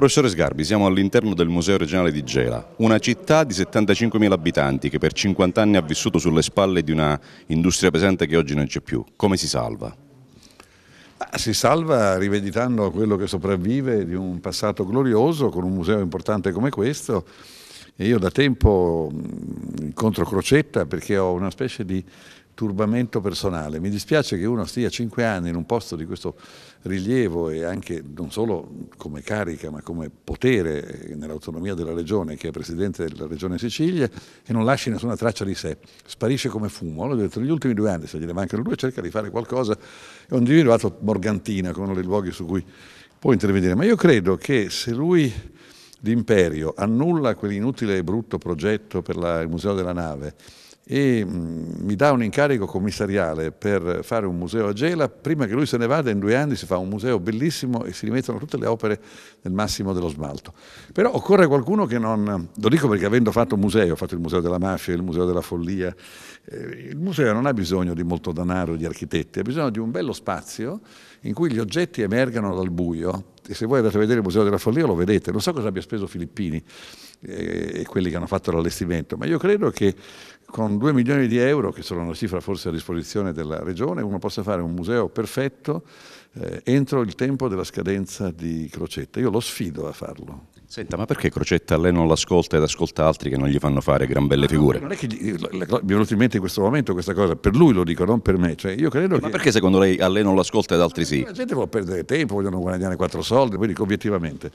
Professore Sgarbi, siamo all'interno del Museo regionale di Gela, una città di 75.000 abitanti che per 50 anni ha vissuto sulle spalle di una industria pesante che oggi non c'è più. Come si salva? Si salva rivenditando quello che sopravvive di un passato glorioso con un museo importante come questo. E io da tempo mm, incontro Crocetta perché ho una specie di turbamento personale. Mi dispiace che uno stia cinque anni in un posto di questo rilievo e anche non solo come carica ma come potere nell'autonomia della regione che è presidente della regione Sicilia e non lasci nessuna traccia di sé, sparisce come fumo. Allora detto negli ultimi due anni se gliene mancano due cerca di fare qualcosa e ho individuato Morgantina come uno dei luoghi su cui può intervenire, ma io credo che se lui l'imperio annulla quell'inutile e brutto progetto per la, il museo della nave e mm, mi dà un incarico commissariale per fare un museo a Gela, prima che lui se ne vada in due anni si fa un museo bellissimo e si rimettono tutte le opere nel massimo dello smalto. Però occorre qualcuno che non, lo dico perché avendo fatto un museo, ho fatto il museo della mafia, il museo della follia, eh, il museo non ha bisogno di molto denaro, di architetti, ha bisogno di un bello spazio in cui gli oggetti emergano dal buio se voi andate a vedere il Museo della Follia lo vedete, non so cosa abbia speso Filippini eh, e quelli che hanno fatto l'allestimento, ma io credo che con 2 milioni di euro, che sono una cifra forse a disposizione della regione, uno possa fare un museo perfetto eh, entro il tempo della scadenza di Crocetta. Io lo sfido a farlo. Senta, ma perché Crocetta lei non l'ascolta ed ascolta altri che non gli fanno fare gran belle figure? No, non è che gli, la, la, mi è venuto in mente in questo momento questa cosa, per lui lo dico, non per me. Cioè, io credo eh, che... Ma perché secondo lei a lei non l'ascolta ed altri eh, sì? La gente vuole perdere tempo, vogliono guadagnare quattro soldi, poi dico obiettivamente.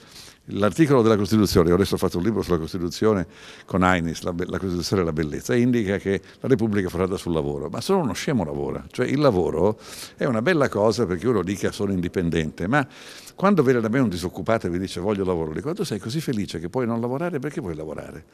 L'articolo della Costituzione, io adesso ho fatto un libro sulla Costituzione con Ainis, la, la, Costituzione e la bellezza, indica che la Repubblica è fondata sul lavoro, ma solo uno scemo lavora, cioè il lavoro è una bella cosa perché uno dica sono indipendente, ma quando viene da me un disoccupato e mi dice voglio lavoro, dico tu sei così felice che puoi non lavorare, perché vuoi lavorare?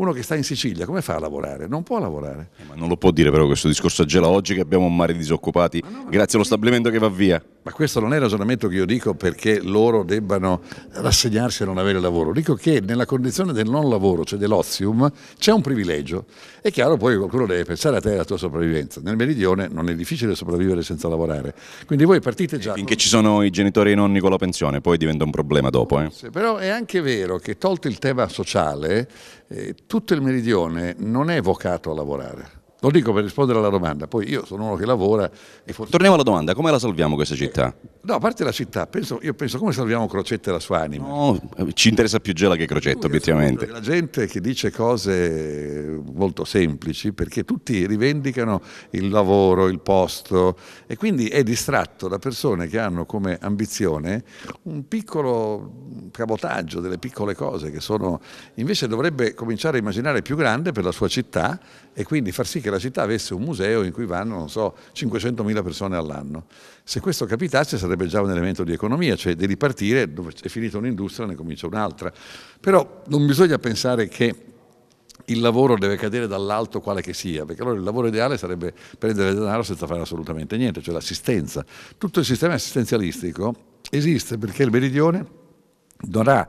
Uno che sta in Sicilia come fa a lavorare? Non può lavorare. Eh, ma non lo può dire però questo discorso a Gela oggi che abbiamo un mare di disoccupati ma no, ma grazie allo stabilimento che va via. Ma questo non è il ragionamento che io dico perché loro debbano rassegnarsi a non avere lavoro. Dico che nella condizione del non lavoro, cioè dell'ozium, c'è un privilegio. È chiaro poi qualcuno deve pensare a te e alla tua sopravvivenza. Nel meridione non è difficile sopravvivere senza lavorare. Quindi voi partite già... E finché con... ci sono i genitori e i nonni con la pensione, poi diventa un problema dopo. Eh. Però è anche vero che tolto il tema sociale, eh, tutto il meridione non è vocato a lavorare. Lo dico per rispondere alla domanda, poi io sono uno che lavora e forse... Torniamo alla domanda, come la salviamo questa città? Eh, no, a parte la città, penso, io penso come salviamo Crocetta e la sua anima. No, eh, ci interessa più Gela che Crocetta, obiettivamente. La gente che dice cose molto semplici, perché tutti rivendicano il lavoro, il posto, e quindi è distratto da persone che hanno come ambizione un piccolo cabotaggio, delle piccole cose che sono... Invece dovrebbe cominciare a immaginare più grande per la sua città e quindi far sì che che la città avesse un museo in cui vanno, non so, 500.000 persone all'anno. Se questo capitasse sarebbe già un elemento di economia, cioè di ripartire, dove è finita un'industria ne comincia un'altra. Però non bisogna pensare che il lavoro deve cadere dall'alto quale che sia, perché allora il lavoro ideale sarebbe prendere denaro senza fare assolutamente niente, cioè l'assistenza. Tutto il sistema assistenzialistico esiste perché il meridione non ha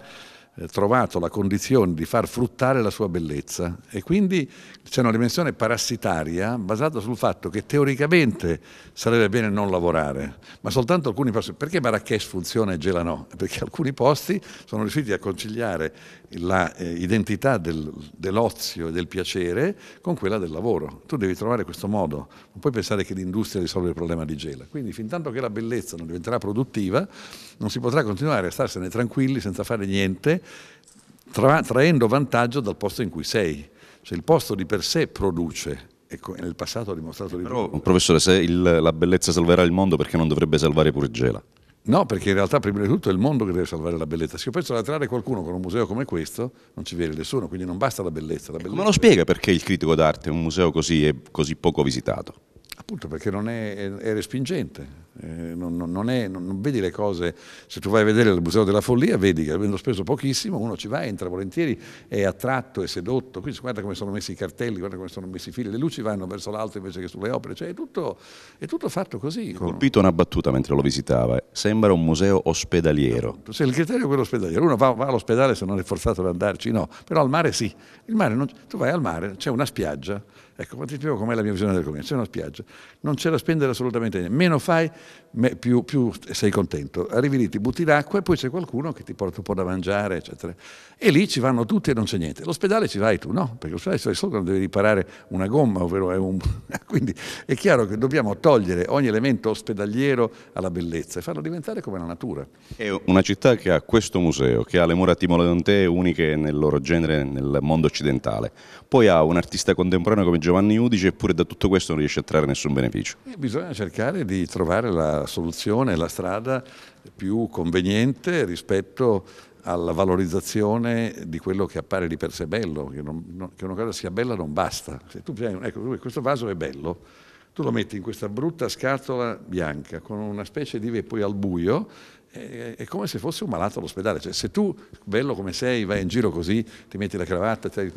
eh, trovato la condizione di far fruttare la sua bellezza e quindi c'è una dimensione parassitaria basata sul fatto che teoricamente sarebbe bene non lavorare, ma soltanto alcuni posti. Perché Marrakesh funziona e Gela no? Perché alcuni posti sono riusciti a conciliare l'identità eh, del, dell'ozio e del piacere con quella del lavoro. Tu devi trovare questo modo, non puoi pensare che l'industria risolve il problema di Gela. Quindi fin tanto che la bellezza non diventerà produttiva, non si potrà continuare a starsene tranquilli senza fare niente, tra, traendo vantaggio dal posto in cui sei. Cioè il posto di per sé produce, Ecco, nel passato ha dimostrato di Però, professore, se il, la bellezza salverà il mondo, perché non dovrebbe salvare pure Gela? No, perché in realtà prima di tutto è il mondo che deve salvare la bellezza. Se io penso ad attrarre qualcuno con un museo come questo, non ci viene nessuno, quindi non basta la bellezza. La bellezza. Come lo spiega perché il critico d'arte è un museo così, così poco visitato? appunto perché non è, è, respingente, eh, non, non, è, non, non, vedi le cose, se tu vai a vedere il Museo della Follia vedi che avendo speso pochissimo uno ci va, entra volentieri, è attratto, è sedotto, quindi guarda come sono messi i cartelli, guarda come sono messi i fili, le luci vanno verso l'alto invece che sulle opere, cioè è tutto, tutto fatto così. Mi colpito una battuta mentre lo visitava, sembra un museo ospedaliero. Se il criterio è quello ospedaliero, uno va, va all'ospedale se non è forzato ad andarci, no, però al mare sì, mare tu vai al mare, c'è una spiaggia, Ecco, ti dicevo com'è la mia visione del comune, c'è una spiaggia, non c'è da spendere assolutamente niente, meno fai, più, più sei contento. Arrivi lì, ti butti l'acqua e poi c'è qualcuno che ti porta un po' da mangiare, eccetera. E lì ci vanno tutti e non c'è niente. L'ospedale ci vai tu, no? Perché l'ospedale ci vai solo quando devi riparare una gomma, ovvero è un... Quindi è chiaro che dobbiamo togliere ogni elemento ospedaliero alla bellezza e farlo diventare come la natura. È una città che ha questo museo, che ha le mura timoleontee uniche nel loro genere nel mondo occidentale. Poi ha un artista contemporaneo come Giovanni Giovanni Udice, eppure da tutto questo non riesce a trarre nessun beneficio. E eh, bisogna cercare di trovare la soluzione, la strada più conveniente rispetto alla valorizzazione di quello che appare di per sé bello, che, non, che una cosa sia bella non basta. Se tu prendi, ecco, questo vaso è bello, tu lo metti in questa brutta scatola bianca con una specie di poi al buio è, come se fosse un malato all'ospedale, cioè, se tu, bello come sei, vai in giro così, ti metti la cravatta, ti,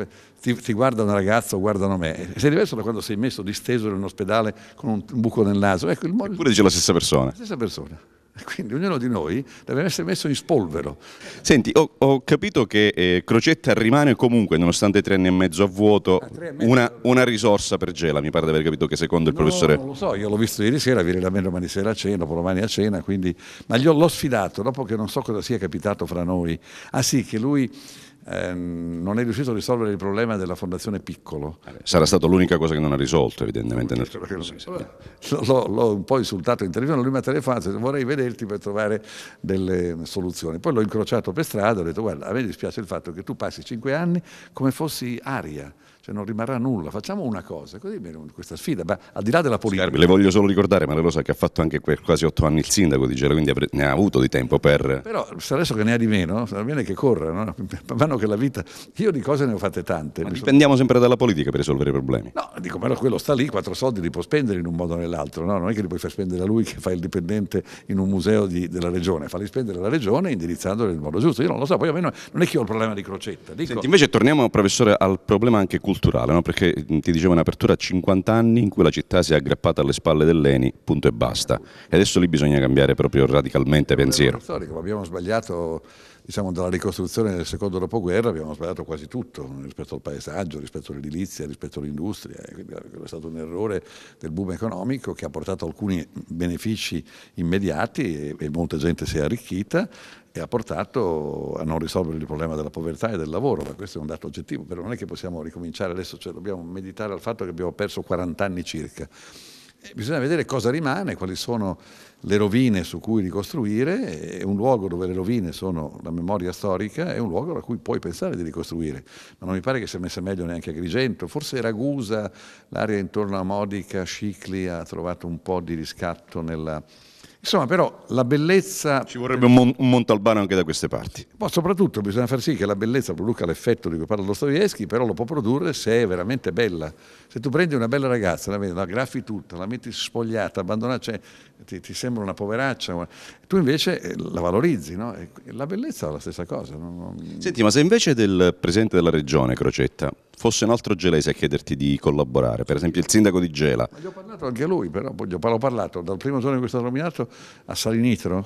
ti guarda una ragazza o guardano me, sei diverso da quando sei messo disteso in un ospedale con un, buco nel naso. Ecco, il, Eppure dice la stessa persona. La stessa persona. Quindi ognuno di noi deve essere messo in spolvero. Senti, ho, ho capito che eh, Crocetta rimane comunque, nonostante tre anni e mezzo a vuoto, ah, mezzo una, per... una, risorsa per Gela, mi pare di aver capito che secondo il no, professore... Non lo so, io l'ho visto ieri sera, viene da me domani sera a cena, domani a cena, quindi... Ma l'ho sfidato, dopo che non so cosa sia capitato fra noi. Ah sì, che lui Ehm, non è riuscito a risolvere il problema della fondazione Piccolo. Sarà stata l'unica cosa che non ha risolto, evidentemente. L'ho, l'ho un po' insultato in televisione, lui mi ha telefonato, vorrei vederti per trovare delle soluzioni. Poi l'ho incrociato per strada, ho detto guarda, a me dispiace il fatto che tu passi cinque anni come fossi aria cioè non rimarrà nulla. Facciamo una cosa, così questa sfida, ma al di là della politica. Scarpi, le voglio solo ricordare, ma lo Rosa, che ha fatto anche per quasi otto anni il sindaco di Gela, quindi ne ha avuto di tempo per. Però adesso che ne ha di meno, sarà bene che corra, no? man mano che la vita. Io di cose ne ho fatte tante. Ma dipendiamo sono... sempre dalla politica per risolvere i problemi. No, dico, ma quello sta lì, quattro soldi li può spendere in un modo o nell'altro, no? non è che li puoi far spendere a lui che fa il dipendente in un museo di, della regione, farli spendere alla regione indirizzandoli nel modo giusto. Io non lo so, poi almeno non è che io ho il problema di crocetta. Dico... Senti, invece torniamo, professore, al problema anche culturale culturale, no? perché ti dicevo in apertura 50 anni in cui la città si è aggrappata alle spalle dell'ENI, punto e basta. E adesso lì bisogna cambiare proprio radicalmente pensiero. Storico, abbiamo sbagliato diciamo, dalla ricostruzione del secondo dopoguerra abbiamo sbagliato quasi tutto rispetto al paesaggio, rispetto all'edilizia, rispetto all'industria. Quello è stato un errore del boom economico che ha portato alcuni benefici immediati e, e molta gente si è arricchita e ha portato a non risolvere il problema della povertà e del lavoro, ma questo è un dato oggettivo, però non è che possiamo ricominciare adesso, cioè dobbiamo meditare al fatto che abbiamo perso 40 anni circa eh, bisogna vedere cosa rimane, quali sono le rovine su cui ricostruire, è un luogo dove le rovine sono la memoria storica, è un luogo da cui puoi pensare di ricostruire, ma non mi pare che sia messa meglio neanche Agrigento, forse Ragusa, l'area intorno a Modica, Scicli ha trovato un po' di riscatto nella Insomma, però la bellezza. Ci vorrebbe un, Mon- un, Montalbano anche da queste parti. Ma soprattutto bisogna far sì che la bellezza produca l'effetto di cui parla Dostoevsky, però lo può produrre se è veramente bella. Se tu prendi una bella ragazza, la, vedi, la graffi tutta, la metti spogliata, abbandonata, cioè, ti, ti, sembra una poveraccia, ma... tu invece eh, la valorizzi, no? la bellezza è la stessa cosa. Non... Senti, ma se invece del presidente della regione, Crocetta, fosse un altro gelese a chiederti di collaborare, per esempio il sindaco di Gela. Ma gli ho parlato anche a lui, però gli ho parlato dal primo giorno in cui è stato nominato a Salinitro,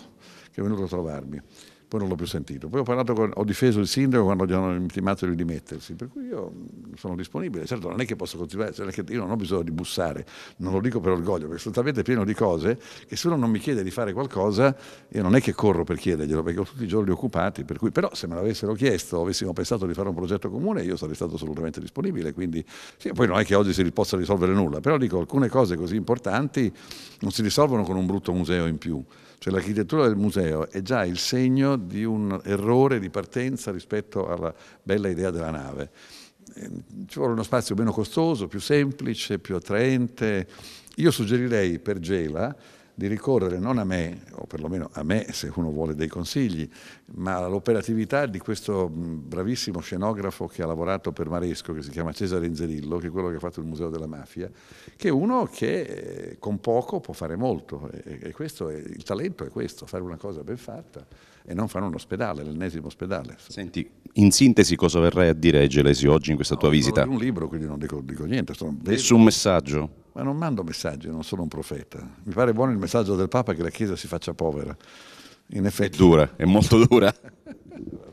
che è venuto a trovarmi poi non l'ho più sentito. Poi ho, parlato con, ho difeso il sindaco quando gli hanno intimato di dimettersi, per cui io sono disponibile. Certo, non è che posso continuare, cioè io non ho bisogno di bussare, non lo dico per orgoglio, perché sono talmente pieno di cose che se uno non mi chiede di fare qualcosa, io non è che corro per chiederglielo, perché ho tutti i giorni occupati, per cui però se me l'avessero chiesto, avessimo pensato di fare un progetto comune, io sarei stato assolutamente disponibile. Quindi, sì, poi non è che oggi si possa risolvere nulla, però dico, alcune cose così importanti non si risolvono con un brutto museo in più. Cioè l'architettura del museo è già il segno di un errore di partenza rispetto alla bella idea della nave. Ehm, ci vuole uno spazio meno costoso, più semplice, più attraente. Io suggerirei per Gela di ricorrere non a me, o perlomeno a me se uno vuole dei consigli, ma all'operatività di questo bravissimo scenografo che ha lavorato per Maresco, che si chiama Cesare Inzerillo, che è quello che ha fatto il Museo della Mafia, che è uno che eh, con poco può fare molto. E questo è, il talento è questo, fare una cosa ben fatta e non fare un ospedale, l'ennesimo ospedale. Senti, in sintesi cosa verrai a dire a gelesi oggi in questa no, tua visita? Ho un libro, quindi non dico, dico niente. Nessun messaggio? ma non mando messaggi, non sono un profeta. Mi pare buono il messaggio del Papa che la Chiesa si faccia povera. In effetti... È dura, è molto dura.